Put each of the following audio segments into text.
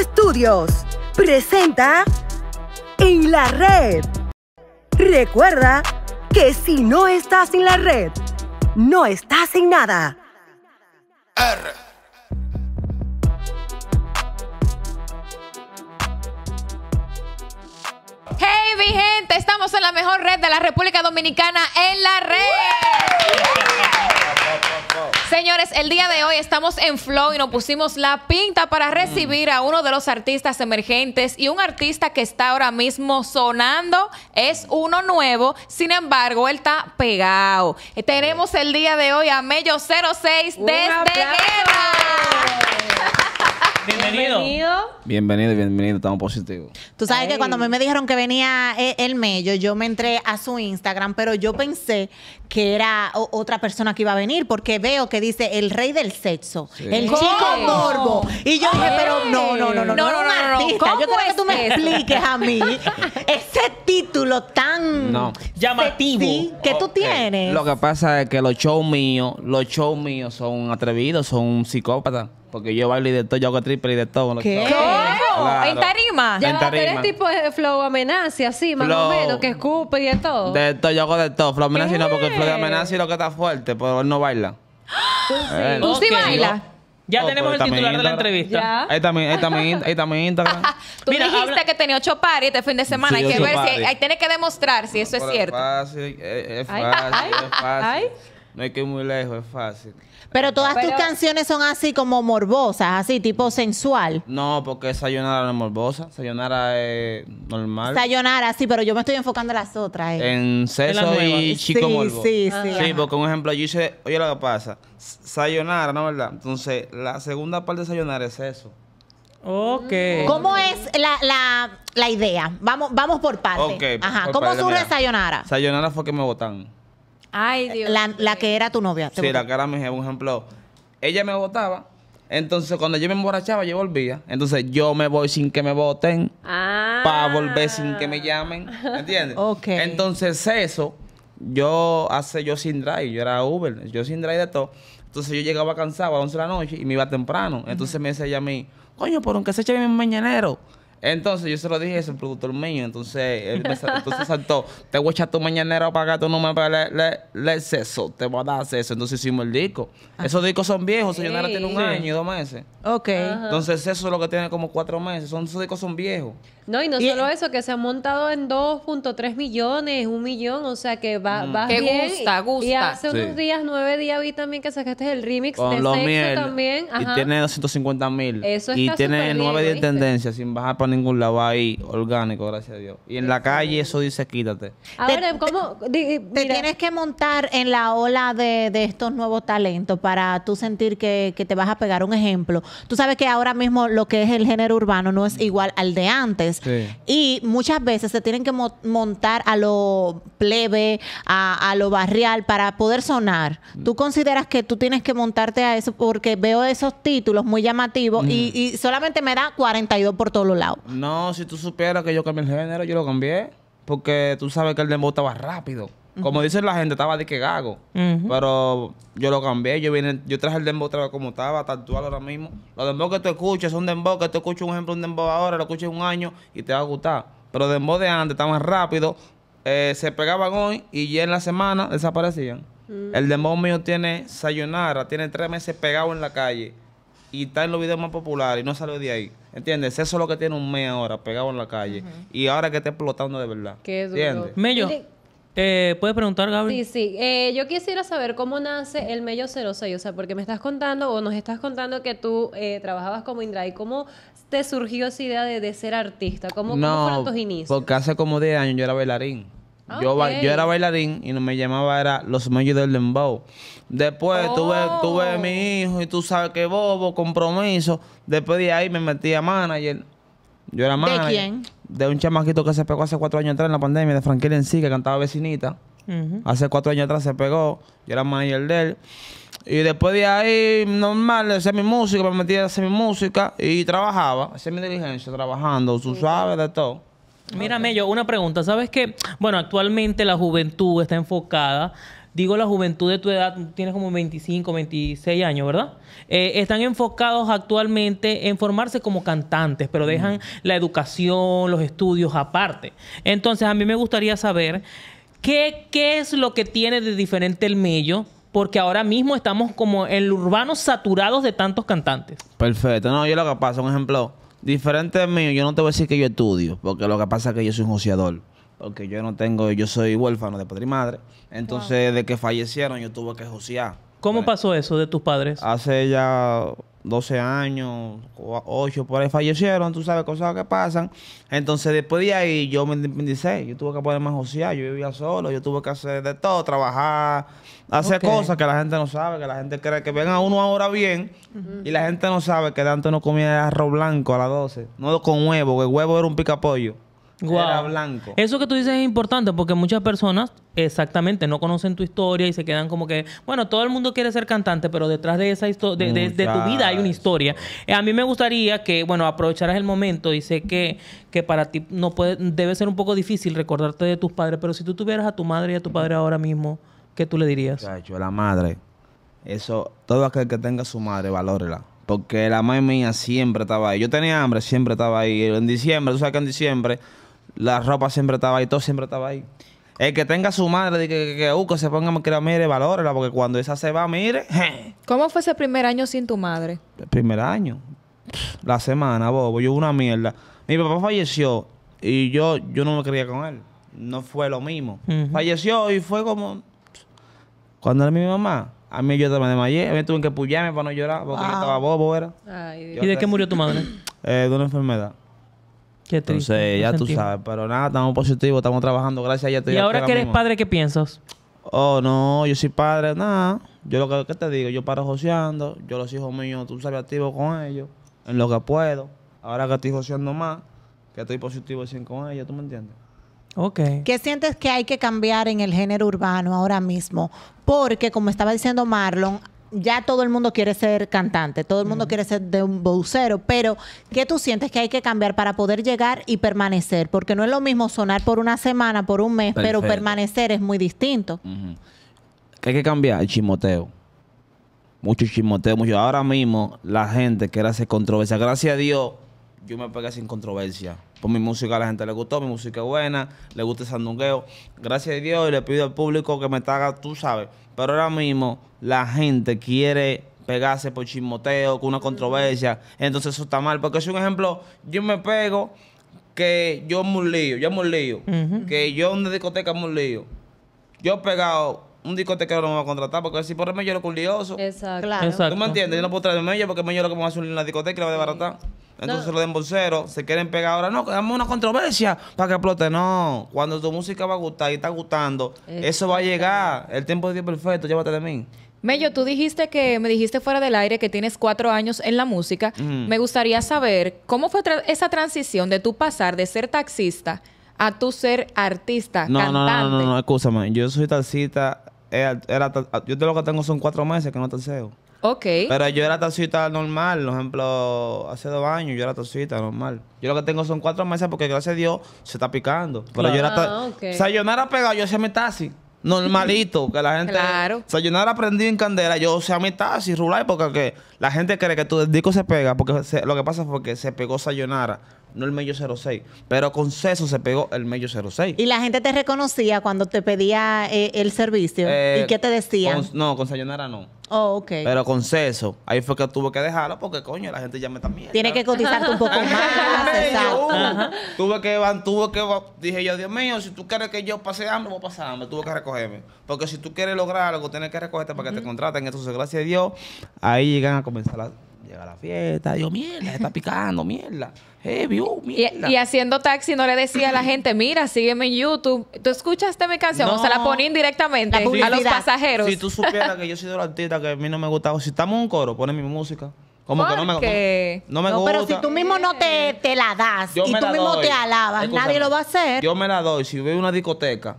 Estudios presenta En la Red. Recuerda que si no estás en la red, no estás en nada. Hey, mi gente, estamos en la mejor red de la República Dominicana en la red. Señores, el día de hoy estamos en Flow y nos pusimos la pinta para mm. recibir a uno de los artistas emergentes y un artista que está ahora mismo sonando. Es uno nuevo, sin embargo, él está pegado. Eh, tenemos el día de hoy a Mello 06 desde Guerra. Bienvenido. Bienvenido, bienvenido, estamos positivos. Tú sabes que cuando a mí me dijeron que venía eh, el mello, yo me entré a su Instagram, pero yo pensé que era otra persona que iba a venir, porque veo que dice el rey del sexo, el chico morbo. Y yo dije, pero no, no, no, no, no, no, no, no, Yo quiero que tú me expliques a mí ese título tan no. llamativo que tú tienes. Lo que pasa es que los shows míos, los shows míos son atrevidos, son psicópatas, porque yo bailo y de todo, yo hago triple y de todo. ¿Qué? Claro. ¿En tarima? Ya en tarima. Eres tipo de flow amenaza, así, más o menos, que escupe y de todo. De todo, yo hago de todo. Flow amenaza no, porque el flow de amenaza es lo que está fuerte, pero pues, él no baila. ¿Tú sí eh, bailas? Ya oh, tenemos el titular de la entrevista. Ahí está mi, ahí Instagram. Tú dijiste que tenía ocho paris este fin de semana. Hay que ver si... Hay tiene que demostrar si eso es cierto. Eh, es fácil, es, fácil, es fácil. No hay que ir muy lejos, es fácil. Pero todas tus canciones son así como morbosas, así tipo sensual. No, porque Sayonara no es morbosa. Sayonara es normal. Sayonara, sí, pero yo me estoy enfocando en las otras. Eh. en seso y chico Sí, sí, sí, Sí, porque un ejemplo, yo hice, oye lo que pasa, Sayonara, ¿no verdad? Entonces, la segunda parte de Sayonara es eso. Ok. Mm. ¿Cómo es la, la, la idea? Vamos, vamos por partes. Ajá. ¿Cómo surge Sayonara? Sayonara fue que me votaron. Ay, eh, Dios. La, que era tu novia. Sí, la cara me un ejemplo. Ella me votaba. Entonces, cuando yo me emborrachaba, yo volvía. Entonces, yo me voy sin que me voten. Ah. Para volver sin que me llamen. ¿Entiendes? Ok. Entonces, eso, yo hace yo sin drive. Yo era Uber. Yo sin drive de todo. Entonces, yo llegaba cansado a 11 de la noche y me iba temprano. Entonces, me decía ella a mí, coño, por aunque se eche mi mañanero. Entonces yo se lo dije, es el productor mío. Entonces él me entonces saltó, te voy a echar tu mañanero para que tu no me le, le, exceso, te voy a dar eso Entonces hicimos el disco. Ah. Esos discos son viejos, Señora tiene un año y dos meses. Ok. Entonces eso es lo que tiene como cuatro meses. esos discos son viejos. No, y no solo eso, que se ha montado en 2.3 millones, un millón, o sea que va, a mm. va que gusta, gusta. Y hace unos días, nueve días, vi también que sacaste el remix de lo también. Ajá. Y tiene 250 mil. Eso está Y tiene nueve días de tendencia, sin bajar para ningún lado ahí, orgánico, gracias a Dios. Y en la calle eso dice quítate. Ahora, te, ¿cómo? Te, tienes que montar en la ola de, estos nuevos talentos para tú sentir que, que te vas a pegar. Un ejemplo, tú sabes que ahora mismo lo que es el género urbano no es igual al de antes. Y muchas veces se tienen que montar a lo plebe, a, lo barrial para poder sonar. Mm. ¿Tú consideras que tú tienes que montarte a eso? Porque veo esos títulos muy llamativos y, mm. solamente me da 42 por todos los lados. No, si tú supieras que yo cambié el género, yo lo cambié. Porque tú sabes que el dembow estaba rápido. Como dice la gente, estaba de que gago. Pero yo lo cambié. Yo vine, yo traje el dembow otra como estaba, tatuado ahora mismo. Los dembow que tú escuchas son dembow que tú escuchas, un ejemplo, un dembow ahora, lo escuchas un año y te va a gustar. Pero dembow de antes estaban rápido, eh, se pegaban hoy y ya en la semana desaparecían. Mm. El dembow mío tiene Sayonara, tiene tres meses pegado en la calle y está en los videos más populares y no salió de ahí. ¿Entiendes? Eso es lo que tiene un mes ahora, pegado en la calle. Y ahora que está explotando de verdad. ¿Qué es ¿Entiendes? Mello, eh, ¿Puedes preguntar, Gabriel. Sí, sí. Eh, yo quisiera saber cómo nace el Mello 06, o sea, porque me estás contando o nos estás contando que tú eh, trabajabas como Indra y cómo te surgió esa idea de, ser artista, ¿Cómo, fueron tus inicios. Porque hace como 10 años yo era bailarín. Ah, yo, yo era bailarín y no me llamaba era Los Mellos del Dembow. Después tuve, oh. tuve mi hijo y tú sabes qué bobo, compromiso. Después de ahí me metí a manager yo era más. ¿De quién? De un chamaquito que se pegó hace cuatro años atrás en la pandemia, de Franklin en sí, que cantaba vecinita. Hace cuatro años atrás se pegó. Yo era manager de él. Y después de ahí, normal, hacía mi música, me metí a hacer mi música y trabajaba, hacía mi diligencia, trabajando, tú sabes, de todo. Mira, yo una pregunta. ¿Sabes qué? bueno, actualmente la juventud está enfocada digo la juventud de tu edad, tienes como 25, 26 años, ¿verdad? Eh, están enfocados actualmente en formarse como cantantes, pero dejan la educación, los estudios aparte. Entonces, a mí me gustaría saber qué, es lo que tiene de diferente el mello porque ahora mismo estamos como en el urbano saturados de tantos cantantes. Perfecto. No, yo lo que pasa, un ejemplo diferente mío, yo no te voy a decir que yo estudio, porque lo que pasa es que yo soy un joseador porque yo no tengo, yo soy huérfano de padre y madre. Entonces, de que fallecieron, yo tuve que josear. ¿Cómo pasó eso de tus padres? Hace ya 12 años, 8 por ahí fallecieron, tú sabes cosas que pasan. Entonces, después de ahí, yo me independicé. Yo tuve que ponerme a josear, yo vivía solo, yo tuve que hacer de todo, trabajar, hacer cosas que la gente no sabe, que la gente cree que ven a uno ahora bien y la gente no sabe que antes no comía arroz blanco a las 12, no con huevo, que el huevo era un picapollo blanco. Eso que tú dices es importante porque muchas personas exactamente no conocen tu historia y se quedan como que, bueno, todo el mundo quiere ser cantante, pero detrás de esa historia, de, tu vida hay una historia. Eh, a mí me gustaría que, bueno, aprovecharas el momento y sé que, que para ti no puede, debe ser un poco difícil recordarte de tus padres, pero si tú tuvieras a tu madre y a tu padre ahora mismo, ¿qué tú le dirías? hecho la madre, eso, todo aquel que tenga su madre, valórela. Porque la madre mía siempre estaba ahí. Yo tenía hambre, siempre estaba ahí. En diciembre, tú sabes que en diciembre la ropa siempre estaba ahí, todo siempre estaba ahí. El que tenga su madre, que, que, uh, que, se ponga, que la mire, valórela, porque cuando esa se va, mire. ¿Cómo fue ese primer año sin tu madre? El primer año. La semana, bobo. Yo una mierda. Mi papá falleció y yo, yo no me quería con él. No fue lo mismo. Falleció y fue como. Cuando era mi mamá, a mí yo también me desmayé. A mí tuve que pullarme para no llorar, porque estaba bobo, era. ¿Y de qué murió tu madre? Eh, de una enfermedad. Entonces, ya tú sabes, pero nada, estamos positivos, estamos trabajando, gracias a ella. Estoy ¿Y ahora que eres padre, qué piensas? Oh, no, yo soy padre, nada. Yo lo que, te digo, yo paro joseando, yo los hijos míos, tú sabes, activo con ellos, en lo que puedo. Ahora que estoy joseando más, que estoy positivo sin con ellos, ¿tú me entiendes? Ok. ¿Qué sientes que hay que cambiar en el género urbano ahora mismo? Porque, como estaba diciendo Marlon, ya todo el mundo quiere ser cantante, todo el mundo quiere ser de un vocero, pero ¿qué tú sientes que hay que cambiar para poder llegar y permanecer? Porque no es lo mismo sonar por una semana, por un mes, pero permanecer es muy distinto. ¿Qué hay que cambiar? El chismoteo. Mucho chismoteo, mucho. Ahora mismo la gente quiere hacer controversia, gracias a Dios, yo me pegué sin controversia. Pues mi música a la gente le gustó, mi música es buena, le gusta el sandungueo. Gracias a Dios y le pido al público que me haga, tú sabes. Pero ahora mismo la gente quiere pegarse por chismoteo, con una controversia. Entonces eso está mal. Porque es un ejemplo, yo me pego que yo me un lío, yo me un lío. Que yo en una discoteca me un lío. Yo he pegado un que no me va a contratar porque si por el medio con un Exacto. ¿Tú me entiendes? Yo no puedo traerme medio porque el lloro lo que me va a hacer en la discoteca y la va a desbaratar. Entonces lo den bolsero. se quieren pegar ahora. No, damos una controversia para que explote. No, cuando tu música va a gustar y está gustando, eso va a llegar. El tiempo de Dios perfecto, llévate de mí. Mello, tú dijiste que me dijiste fuera del aire que tienes cuatro años en la música. Me gustaría saber cómo fue esa transición de tu pasar de ser taxista a tu ser artista, cantante. No, no, no, escúchame. Yo soy taxista. Eh, yo de lo que tengo son cuatro meses que no taxeo. Ok. Pero yo era tacita normal, por ejemplo, hace dos años yo era tacita normal. Yo lo que tengo son cuatro meses porque gracias a Dios se está picando. Pero yo era Sayonara ah, yo pegado, yo hacía mi taxi. Normalito, que la gente. Claro. O en candela, yo sea mi taxi, rular, porque la gente cree que tu disco se pega, porque lo que pasa es que se pegó Sayonara no el medio 06. Pero con se pegó el medio 06. ¿Y la gente te reconocía cuando te pedía eh, el servicio? ¿Y eh, qué te decían? no, con Sayonara no. Oh, ok. Pero con ahí fue que tuve que dejarlo porque, coño, la gente ya me también. Tiene que cotizarte un poco más. Uh, tuve que, tuve que, dije yo, Dios mío, si tú quieres que yo pase hambre, voy a pasar hambre. Tuve que recogerme. Porque si tú quieres lograr algo, tienes que recogerte para que te contraten. Entonces, gracias a Dios, ahí llegan a comenzar las Llega la fiesta, Dios mierda, está picando, mierda. Uh, mierda. Y, haciendo taxi no le decía a la gente, mira, sígueme en YouTube. ¿Tú escuchaste mi canción? O sea, la ponen directamente a los pasajeros. Si tú supieras que yo soy de los artistas que a mí no me gustaba, si estamos en un coro, Pone mi música. Como que no me, no me gusta. Pero si tú mismo no te, la das y tú mismo te alabas, nadie lo va a hacer. Yo me la doy. Si veo una discoteca,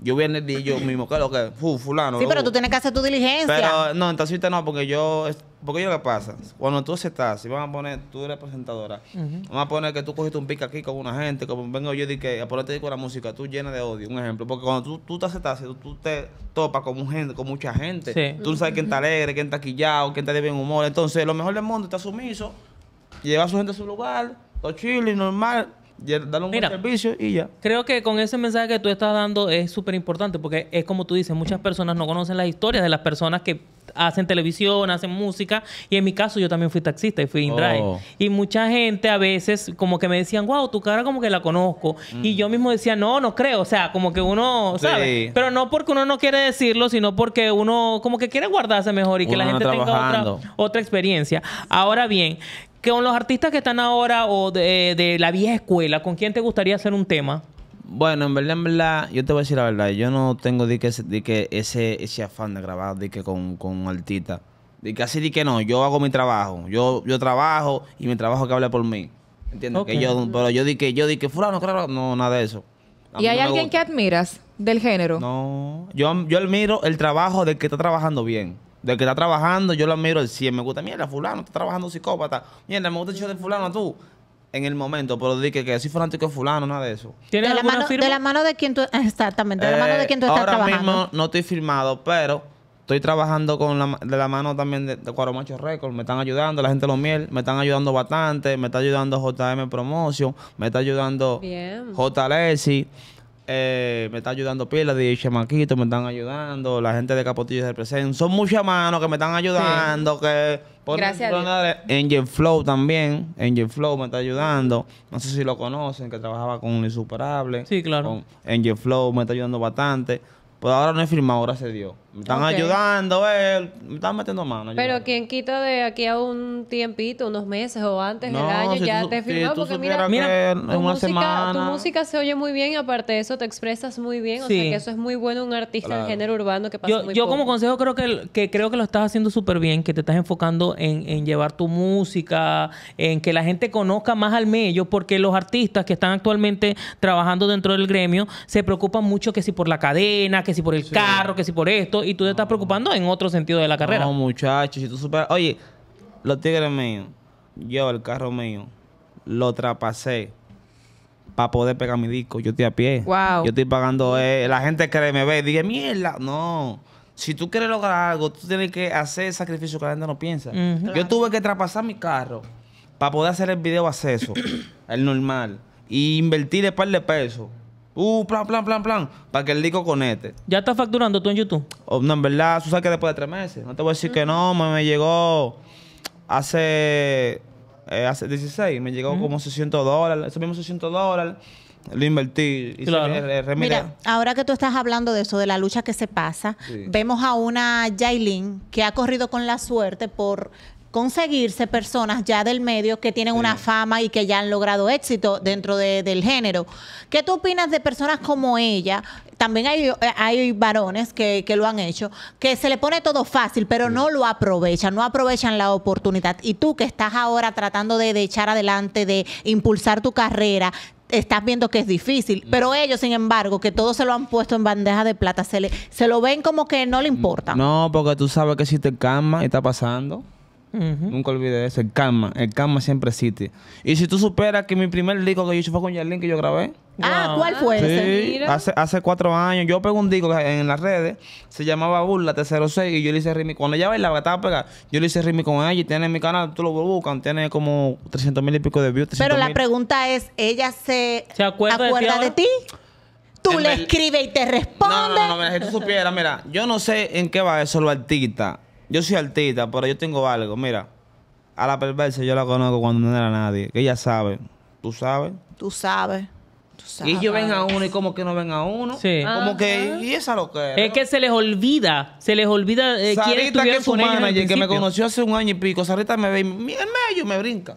yo viene día... yo mismo, es lo que, fulano. Sí, pero uh. tú tienes que hacer tu diligencia. Pero no, sí no, porque yo porque yo lo que pasa, cuando tú estás si vamos a poner, tú eres presentadora, vamos a poner que tú cogiste un pico aquí con una gente, como vengo yo y que a ponerte con la música, tú llena de odio, un ejemplo. Porque cuando tú, tú te aceptas, tú, tú te topas con, un gente, con mucha gente, tú no sabes quién está alegre, quién está quillado, quién está de bien humor. Entonces, lo mejor del mundo está sumiso, lleva a su gente a su lugar, los chile, normal, dale un buen servicio y ya. Creo que con ese mensaje que tú estás dando es súper importante porque es como tú dices, muchas personas no conocen las historias de las personas que hacen televisión, hacen música. Y en mi caso, yo también fui taxista y fui in drive. Oh. Y mucha gente a veces, como que me decían, wow, tu cara como que la conozco. Mm. Y yo mismo decía, no, no creo. O sea, como que uno, Pero no porque uno no quiere decirlo, sino porque uno como que quiere guardarse mejor y que la gente tenga otra experiencia. Ahora bien, que con los artistas que están ahora o eh, de, la vieja escuela, ¿con quién te gustaría hacer un tema? Bueno, en verdad, en verdad, yo te voy a decir la verdad. Yo no tengo que, de que ese, ese afán de grabar de que con, con un De que así de que no, yo hago mi trabajo. Yo, yo trabajo y mi trabajo que habla por mí. ¿Entiendes? pero yo di que, yo di que fulano, claro, no, nada de eso. ¿Y hay alguien que admiras del género? No, yo, yo admiro el trabajo del que está trabajando bien. De que está trabajando, yo lo admiro al 100. Me gusta, mierda, fulano, está trabajando psicópata. Mierda, me gusta el chico de fulano, tú. En el momento, pero di que, que soy fanático fulano, nada de eso. ¿Tienes de la, mano, de la mano de quien tú... Exactamente, de la mano de quien tú estás eh, trabajando. Ahora mismo no estoy firmado, pero estoy trabajando con la, de la mano también de, Cuatro Machos Me están ayudando, la gente de los miel, me están ayudando bastante. Me está ayudando JM Promotion, me está ayudando Bien eh, me está ayudando pila, de chamaquito me están ayudando, la gente de Capotillo se representa. Son muchas manos que me están ayudando, que... Gracias Angel Flow también, Angel Flow me está ayudando. No sé si lo conocen, que trabajaba con un insuperable. Sí, claro. Angel Flow me está ayudando bastante. Pero ahora no he firmado, ahora se dio están ayudando, eh, me están metiendo mano. Pero quien quita de aquí a un tiempito, unos meses o antes del año, ya te firmó. porque mira, mira tu, música, tu música se oye muy bien y aparte de eso te expresas muy bien. O sea que eso es muy bueno un artista en género urbano que pasa yo, Yo como consejo creo que, creo que lo estás haciendo súper bien, que te estás enfocando en, en llevar tu música, en que la gente conozca más al medio, porque los artistas que están actualmente trabajando dentro del gremio se preocupan mucho que si por la cadena, que si por el carro, que si por esto y tú te estás preocupando en otro sentido de la carrera. No, muchachos, si tú superas... Oye, los tigres míos, yo, el carro mío, lo trapasé para poder pegar mi disco. Yo estoy a pie. Wow. Yo estoy pagando... Eh, la gente que me ve Dije, dice, mierda, no si tú quieres lograr algo, tú tienes que hacer el sacrificio que la gente no piensa. Yo tuve que traspasar mi carro para poder hacer el video acceso, el normal, y invertirle par de pesos. Uh, plan, plan, plan, plan. Para que el disco conecte. ¿Ya estás facturando tú en YouTube? Oh, no, en verdad, tú sabes que después de tres meses. No te voy a decir que no, me, llegó hace, eh, hace 16. Me llegó como 600 dólares. Esos mismos 600 dólares lo invertí. claro. Mira, ahora que tú estás hablando de eso, de la lucha que se pasa, vemos a una Yailin que ha corrido con la suerte por conseguirse personas ya del medio que tienen una fama y que ya han logrado éxito dentro del género. ¿Qué tú opinas de personas como ella? También hay, hay varones que, lo han hecho, que se le pone todo fácil, pero no lo aprovechan, no aprovechan la oportunidad. Y tú que estás ahora tratando de, echar adelante, de impulsar tu carrera, estás viendo que es difícil, mm. pero ellos, sin embargo, que todo se lo han puesto en bandeja de plata, se, le, se lo ven como que no le importa. No, porque tú sabes que si te calmas y está pasando. Nunca olvidé eso. El calma. El Karma siempre existe. Y si tú superas que mi primer disco que yo hice fue con Yarlin que yo grabé. Ah, ¿cuál fue Hace, hace cuatro años. Yo pego un disco en las redes. Se llamaba Burla T06 y yo le hice remix. Cuando ella bailaba, estaba pegada. Yo le hice remix con ella y tiene en mi canal. Tú lo buscan. Tiene como 300 mil y pico de views. Pero la pregunta es, ¿ella se, ¿Se acuerda, de ti? Tú le escribes y te responde? No, no, no, no mira, si tú supieras, mira, yo no sé en qué va eso, lo artista yo soy artista, pero yo tengo algo. Mira, a la perversa yo la conozco cuando no era nadie. Que ella sabe. ¿Tú sabes? Tú sabes. Y ellos ven a uno y como que no ven a uno. Sí. Como que, y esa lo que es. Es que se les olvida, se les olvida eh, que es su manager, que me conoció hace un año y pico. Sarita me ve y medio me brinca.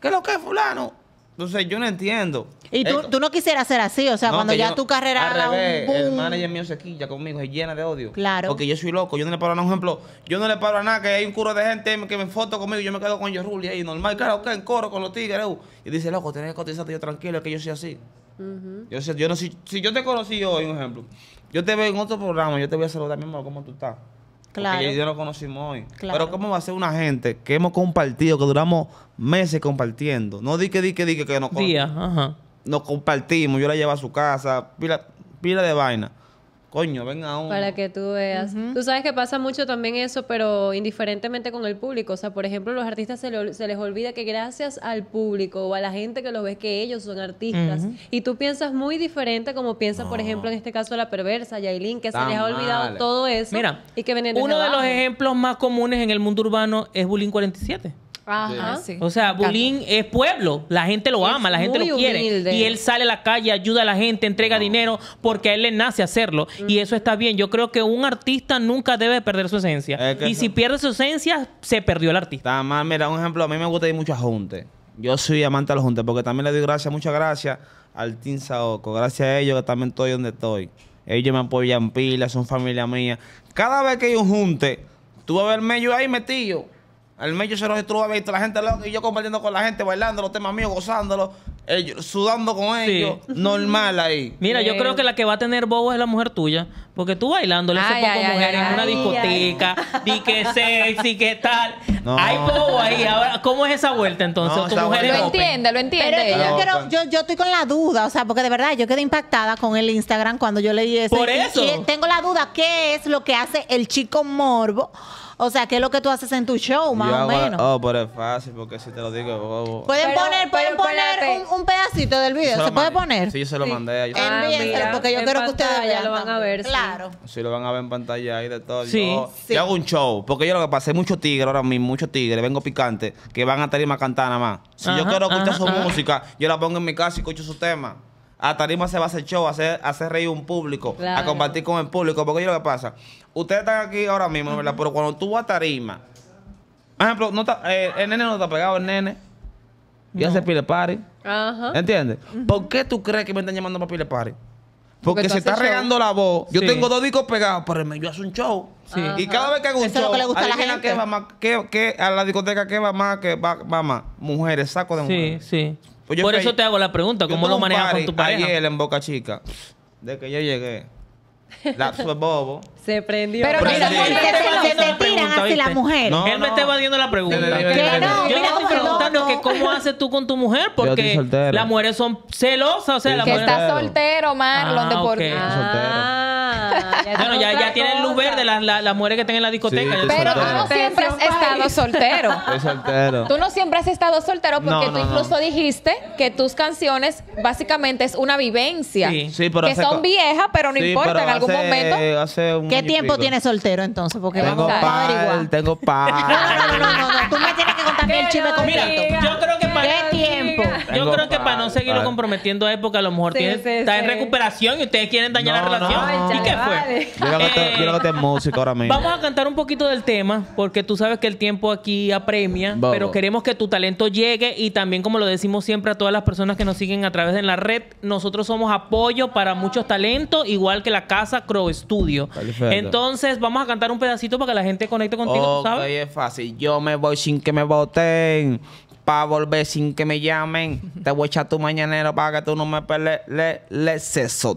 ¿Qué es lo que es fulano? Entonces yo no entiendo. Y eh, tú, no quisieras ser así, o sea, cuando ya tu carrera era un El manager mío se quilla conmigo, se llena de odio. Claro. Porque yo soy loco, yo no le paro a nada. Un ejemplo, yo no le paro a nada, que hay un curo de gente que me foto conmigo, yo me quedo con y ahí, normal, claro, que en coro con los tigres. Uh. Y dice, loco, tenés que cotizarte yo tranquilo, que yo soy así. Yo yo no, si, si yo te conocí hoy, un ejemplo, yo te veo en otro programa, yo te voy a saludar mi mismo, ¿cómo tú estás? Claro. yo conocimos hoy. Pero ¿cómo va a ser una gente que hemos compartido, que duramos meses compartiendo? No di que di que di que, no nos, nos compartimos, yo la llevo a su casa, pila, pila de vaina. Coño, venga uno. Para que tú veas. Tú sabes que pasa mucho también eso, pero indiferentemente con el público. O sea, por ejemplo, los artistas se, les olvida que gracias al público o a la gente que los ve que ellos son artistas. Y tú piensas muy diferente como piensa, por ejemplo, en este caso la perversa, Yailin, que se les ha olvidado todo eso. Mira, y que uno de los ejemplos más comunes en el mundo urbano es Bullying 47. Ajá. O sea, Bulín es pueblo, la gente lo ama, la gente lo quiere. Y él sale a la calle, ayuda a la gente, entrega dinero porque a él le nace hacerlo. Y mm. eso está bien. Yo creo que un artista nunca debe perder su esencia. y si pierde su esencia, se perdió el artista. Está mira, un ejemplo, a mí me gusta ir mucho a Junte. Yo soy amante de los Junte porque también le doy gracias, muchas gracias al Team Saoco. Gracias a ellos que también estoy donde estoy. Ellos me apoyan pilas son familia mía. Cada vez que hay un Junte, tú vas a verme yo ahí metido al medio se los estuvo visto la gente y yo compartiendo con la gente, bailando los temas míos, gozándolo, sudando con ellos, normal ahí. Mira, yo creo que la que va a tener bobo es la mujer tuya, porque tú bailando le poco mujer en una discoteca, di que sexy, que tal. Hay bobo ahí. ¿cómo es esa vuelta entonces? lo entiende, lo entiende. Pero Yo, quiero, yo, yo, estoy con la duda, o sea, porque de verdad yo quedé impactada con el Instagram cuando yo leí eso. Por eso. tengo la duda, ¿qué es lo que hace el chico morbo? O sea, ¿qué es lo que tú haces en tu show, más Yo o hago- menos? Oh, pero es fácil, porque si te lo digo, oh, oh. Pueden poner, pueden poner un, pedacito del video. se puede poner? Sí, yo se lo mandé. yo ah, ah, se porque yo quiero que ustedes pantalla lo van a ver, Claro. Sí, lo van a ver en pantalla ahí de todo. Sí. Yo, hago un show. Porque yo lo que pasé, muchos tigres ahora mismo, muchos tigres, vengo picante, que van a estar y más cantan nada más. Si yo quiero escuchar su música, yo la pongo en mi casa y escucho su tema a ah, tarima se va a hacer show, a hacer, a reír un público, a compartir con el público. Porque yo lo que pasa, ustedes están aquí ahora mismo, ¿verdad? Pero cuando tú vas a tarima, por ejemplo, eh, el nene no está pegado, el nene. Ya hace se pile party. Ajá. ¿Entiendes? ¿Por qué tú crees que me están llamando para pile party? Porque, se está regando la voz. Yo tengo dos discos pegados, pero yo hago un show. Y cada vez que hago un a la gente. va más, a la discoteca que va más, que va, va más. Mujeres, saco de mujeres. Sí, sí. Pues por eso te hago la pregunta, ¿cómo lo manejas con tu pareja? Ayer en Boca Chica, de que yo llegué, la su bobo. Se prendió. Pero que se, se, se, tiran hacia la mujer. Él me está evadiendo la pregunta. No, no, yo estoy preguntando que cómo haces tú con tu mujer, porque las mujeres son celosas. O que está soltero, Marlon, ah, de por nada. ah ya bueno, ah, ya, tiene tienen luz verde las la, la mujeres que están en la discoteca. pero tú no siempre has estado soltero. soltero. Tú no siempre has estado soltero porque tú incluso dijiste que tus canciones básicamente es una vivencia. Sí, sí pero Que son viejas, pero no importa, en algún momento. Hace un ¿Qué tiempo tienes soltero entonces? Porque tengo vamos a Tengo par. No, no, no, no, Tú me tienes que contar el chisme completo. Mira, yo creo que para. ¿Qué tiempo? Yo creo que para no seguirlo comprometiendo a época, a lo mejor está en recuperación y ustedes quieren dañar la relación. ¿Y qué Vamos a cantar un poquito del tema, porque tú sabes que el tiempo aquí apremia, pero queremos que tu talento llegue y también, como lo decimos siempre a todas las personas que nos siguen a través de la red, nosotros somos apoyo para muchos talentos, igual que la casa Crow Studio. Entonces, vamos a cantar un pedacito para que la gente conecte contigo, okay, es fácil. Yo me voy sin que me voten para volver sin que me llamen. Te voy a echar tu mañanero para que tú no me pelees. Le,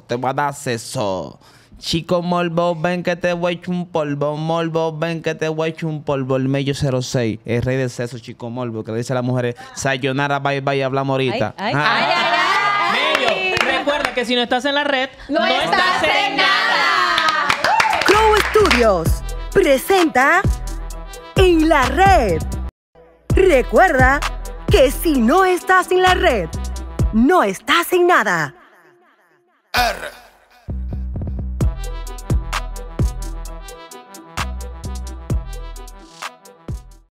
te voy a dar seso. Chico Molbo, ven que te voy a echar un polvo. Molbo, ven que te voy a echar un polvo. El Mello 06, es rey del sexo, Chico Molbo, que le dice a las mujeres, sayonara, bye bye, habla morita. Ay, ah. Mello, recuerda que si no estás en la red, no, estás, en nada. nada. Studios presenta En la Red. Recuerda que si no estás en la red, no estás en nada.